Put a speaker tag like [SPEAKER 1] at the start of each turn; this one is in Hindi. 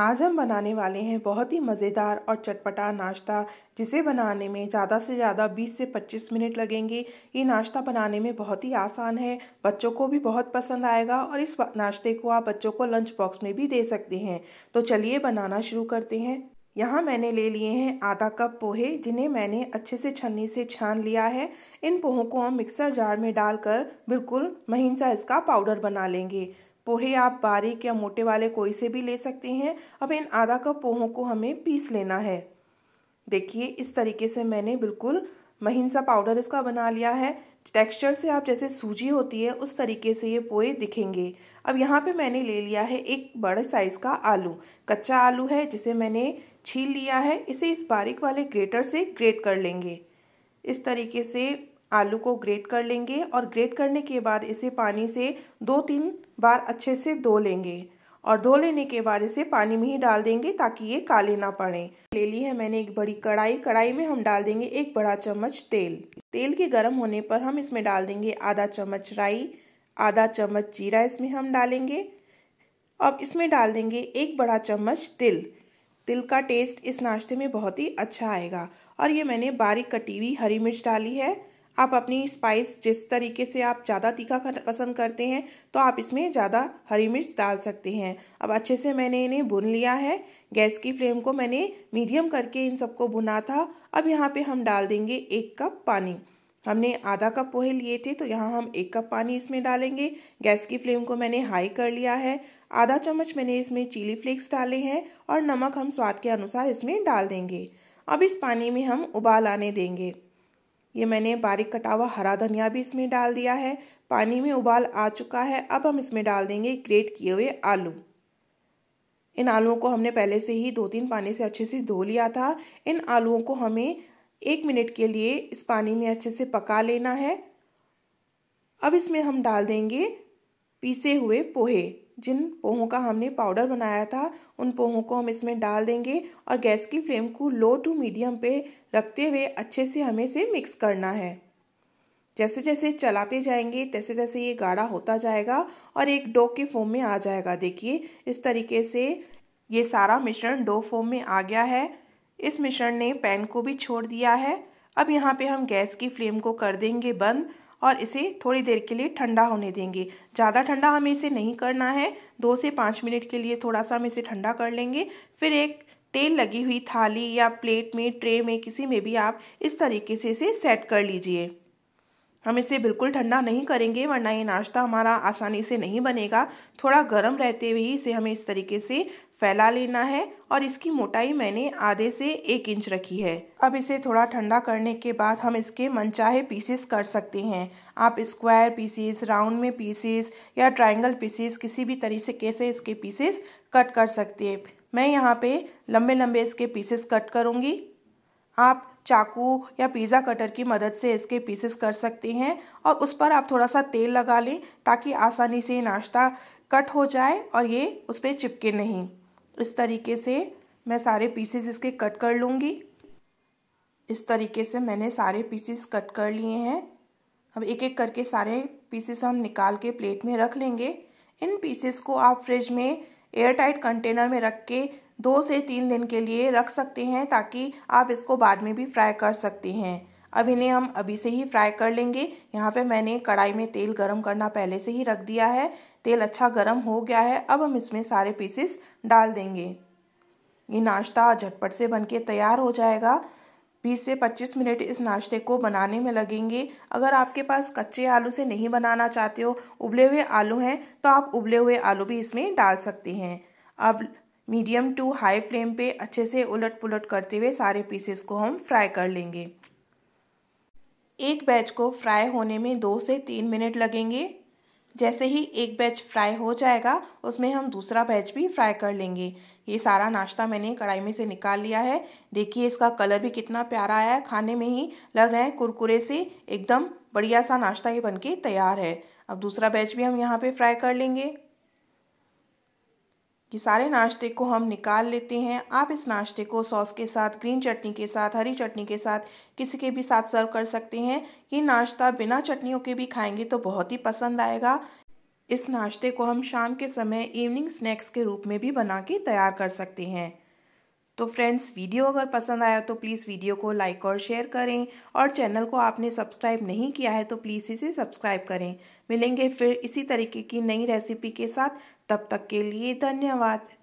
[SPEAKER 1] आज हम बनाने वाले हैं बहुत ही मज़ेदार और चटपटा नाश्ता जिसे बनाने में ज़्यादा से ज़्यादा 20 से 25 मिनट लगेंगे ये नाश्ता बनाने में बहुत ही आसान है बच्चों को भी बहुत पसंद आएगा और इस नाश्ते को आप बच्चों को लंच बॉक्स में भी दे सकते हैं तो चलिए बनाना शुरू करते हैं यहाँ मैंने ले लिए हैं आधा कप पोहे जिन्हें मैंने अच्छे से छन्नी से छान लिया है इन पोहों को हम मिक्सर जार में डालकर बिल्कुल महीन सा इसका पाउडर बना लेंगे पोहे आप बारीक या मोटे वाले कोई से भी ले सकते हैं अब इन आधा कप पोहों को हमें पीस लेना है देखिए इस तरीके से मैंने बिल्कुल महीन सा पाउडर इसका बना लिया है टेक्सचर से आप जैसे सूजी होती है उस तरीके से ये पोहे दिखेंगे अब यहाँ पे मैंने ले लिया है एक बड़े साइज़ का आलू कच्चा आलू है जिसे मैंने छील लिया है इसे इस बारीक वाले ग्रेटर से ग्रेट कर लेंगे इस तरीके से आलू को ग्रेट कर लेंगे और ग्रेट करने के बाद इसे पानी से दो तीन बार अच्छे से धो लेंगे और धो लेने के बाद इसे पानी में ही डाल देंगे ताकि ये काले ना पड़े ले ली है मैंने एक बड़ी कढ़ाई कढ़ाई में हम डाल देंगे एक बड़ा चम्मच तेल तेल के गर्म होने पर हम इसमें डाल देंगे आधा चम्मच राई आधा चम्मच जीरा इसमें हम डालेंगे अब इसमें डाल देंगे एक बड़ा चम्मच तिल तिल का टेस्ट इस नाश्ते में बहुत ही अच्छा आएगा और ये मैंने बारीक कटी हुई हरी मिर्च डाली है आप अपनी स्पाइस जिस तरीके से आप ज़्यादा तीखा पसंद करते हैं तो आप इसमें ज़्यादा हरी मिर्च डाल सकते हैं अब अच्छे से मैंने इन्हें भुन लिया है गैस की फ्लेम को मैंने मीडियम करके इन सबको भुना था अब यहाँ पे हम डाल देंगे एक कप पानी हमने आधा कप पोहे लिए थे तो यहाँ हम एक कप पानी इसमें डालेंगे गैस की फ्लेम को मैंने हाई कर लिया है आधा चम्मच मैंने इसमें चिली फ्लेक्स डाले हैं और नमक हम स्वाद के अनुसार इसमें डाल देंगे अब इस पानी में हम उबाल आने देंगे ये मैंने बारीक कटा हुआ हरा धनिया भी इसमें डाल दिया है पानी में उबाल आ चुका है अब हम इसमें डाल देंगे ग्रेट किए हुए आलू इन आलुओं को हमने पहले से ही दो तीन पानी से अच्छे से धो लिया था इन आलुओं को हमें एक मिनट के लिए इस पानी में अच्छे से पका लेना है अब इसमें हम डाल देंगे पीसे हुए पोहे जिन पोहों का हमने पाउडर बनाया था उन पोहों को हम इसमें डाल देंगे और गैस की फ्लेम को लो टू मीडियम पे रखते हुए अच्छे से हमें इसे मिक्स करना है जैसे जैसे चलाते जाएंगे तैसे तैसे ये गाढ़ा होता जाएगा और एक डो के फॉर्म में आ जाएगा देखिए इस तरीके से ये सारा मिश्रण डो फॉर्म में आ गया है इस मिश्रण ने पैन को भी छोड़ दिया है अब यहाँ पे हम गैस की फ्लेम को कर देंगे बंद और इसे थोड़ी देर के लिए ठंडा होने देंगे ज़्यादा ठंडा हमें इसे नहीं करना है दो से पाँच मिनट के लिए थोड़ा सा हम इसे ठंडा कर लेंगे फिर एक तेल लगी हुई थाली या प्लेट में ट्रे में किसी में भी आप इस तरीके से इसे सेट कर लीजिए हम इसे बिल्कुल ठंडा नहीं करेंगे वरना ये नाश्ता हमारा आसानी से नहीं बनेगा थोड़ा गर्म रहते हुए इसे हमें इस तरीके से फैला लेना है और इसकी मोटाई मैंने आधे से एक इंच रखी है अब इसे थोड़ा ठंडा करने के बाद हम इसके मनचाहे पीसेस कर सकते हैं आप स्क्वायर पीसेस राउंड में पीसेस या ट्राइंगल पीसेस किसी भी तरीके से इसके पीसेस कट कर सकते हैं मैं यहाँ पे लंबे लंबे इसके पीसेस कट करूँगी आप चाकू या पिज़्ज़ा कटर की मदद से इसके पीसेस कर सकते हैं और उस पर आप थोड़ा सा तेल लगा लें ताकि आसानी से नाश्ता कट हो जाए और ये उस पर चिपके नहीं इस तरीके से मैं सारे पीसेस इसके कट कर लूँगी इस तरीके से मैंने सारे पीसेस कट कर लिए हैं अब एक एक करके सारे पीसेस हम निकाल के प्लेट में रख लेंगे इन पीसेस को आप फ्रिज में एयर टाइट कंटेनर में रख के दो से तीन दिन के लिए रख सकते हैं ताकि आप इसको बाद में भी फ्राई कर सकते हैं अब इन्हें हम अभी से ही फ्राई कर लेंगे यहाँ पे मैंने कढ़ाई में तेल गरम करना पहले से ही रख दिया है तेल अच्छा गरम हो गया है अब हम इसमें सारे पीसेस डाल देंगे ये नाश्ता झटपट से बनके तैयार हो जाएगा 20 से 25 मिनट इस नाश्ते को बनाने में लगेंगे अगर आपके पास कच्चे आलू से नहीं बनाना चाहते हो उबले हुए आलू हैं तो आप उबले हुए आलू भी इसमें डाल सकते हैं अब मीडियम टू हाई फ्लेम पे अच्छे से उलट पुलट करते हुए सारे पीसेस को हम फ्राई कर लेंगे एक बैच को फ्राई होने में दो से तीन मिनट लगेंगे जैसे ही एक बैच फ्राई हो जाएगा उसमें हम दूसरा बैच भी फ्राई कर लेंगे ये सारा नाश्ता मैंने कढ़ाई में से निकाल लिया है देखिए इसका कलर भी कितना प्यारा आया है खाने में ही लग रहा है कुरकुरे से एकदम बढ़िया सा नाश्ता ये बनके तैयार है अब दूसरा बैच भी हम यहाँ पे फ्राई कर लेंगे कि सारे नाश्ते को हम निकाल लेते हैं आप इस नाश्ते को सॉस के साथ ग्रीन चटनी के साथ हरी चटनी के साथ किसी के भी साथ सर्व कर सकते हैं ये नाश्ता बिना चटनियों के भी खाएंगे तो बहुत ही पसंद आएगा इस नाश्ते को हम शाम के समय इवनिंग स्नैक्स के रूप में भी बना के तैयार कर सकते हैं तो फ्रेंड्स वीडियो अगर पसंद आया तो प्लीज़ वीडियो को लाइक और शेयर करें और चैनल को आपने सब्सक्राइब नहीं किया है तो प्लीज़ इसे सब्सक्राइब करें मिलेंगे फिर इसी तरीके की नई रेसिपी के साथ तब तक के लिए धन्यवाद